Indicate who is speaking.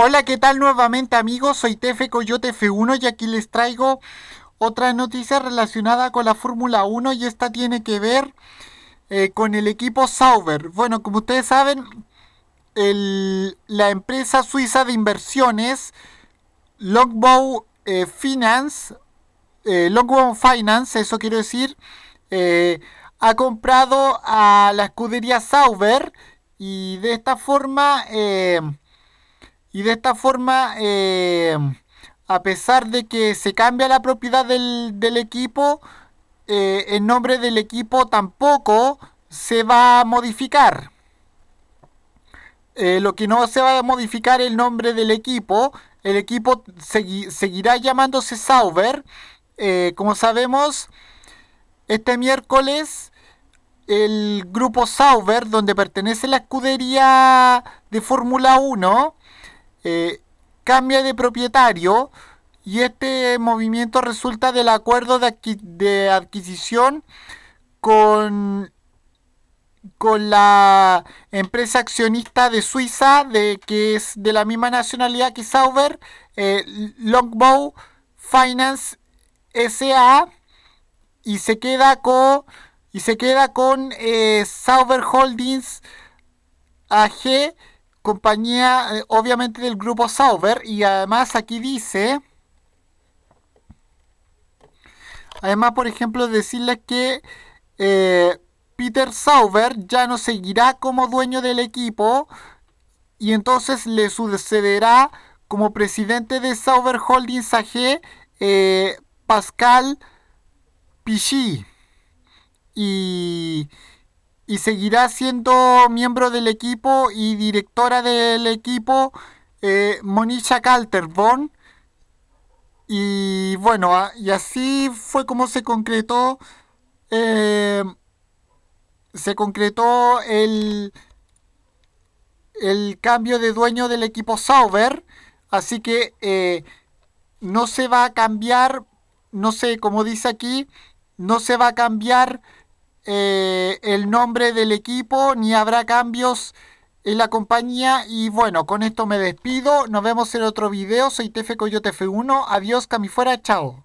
Speaker 1: Hola, ¿qué tal nuevamente amigos? Soy Tefe Coyote F1 y aquí les traigo otra noticia relacionada con la Fórmula 1 y esta tiene que ver eh, con el equipo Sauber. Bueno, como ustedes saben, la empresa suiza de inversiones Longbow eh, Finance, eh, Longbow Finance, eso quiero decir, ha comprado a la escudería Sauber y de esta forma... Y de esta forma, eh, a pesar de que se cambia la propiedad del, equipo, eh, el nombre del equipo tampoco se va a modificar. Eh, lo que no se va a modificar el nombre del equipo. El equipo seguirá llamándose Sauber. como sabemos, este miércoles el grupo Sauber, donde pertenece la escudería de Fórmula 1, eh, cambia de propietario y este movimiento resulta del acuerdo de, adquisición con, con la empresa accionista de Suiza, de, que es de la misma nacionalidad que Sauber, eh, Longbow Finance SA, y se queda con, y se queda con Sauber Holdings AG compañía eh, obviamente del grupo Sauber y además aquí dice además por ejemplo decirles que eh, Peter Sauber ya no seguirá como dueño del equipo y entonces le sucederá como presidente de Sauber Holdings AG eh, Pascal Pichy y y seguirá siendo miembro del equipo y directora del equipo eh, Monisha Calterborn. Y bueno, ah, y así fue como se concretó. Eh, se concretó el, el cambio de dueño del equipo Sauber. Así que eh, no se va a cambiar, no sé, como dice aquí, no se va a cambiar eh, el nombre del equipo ni habrá cambios en la compañía. Y bueno, con esto me despido. Nos vemos en otro video. Soy Tefe Coyote F1. Adiós, Camifuera. Chao.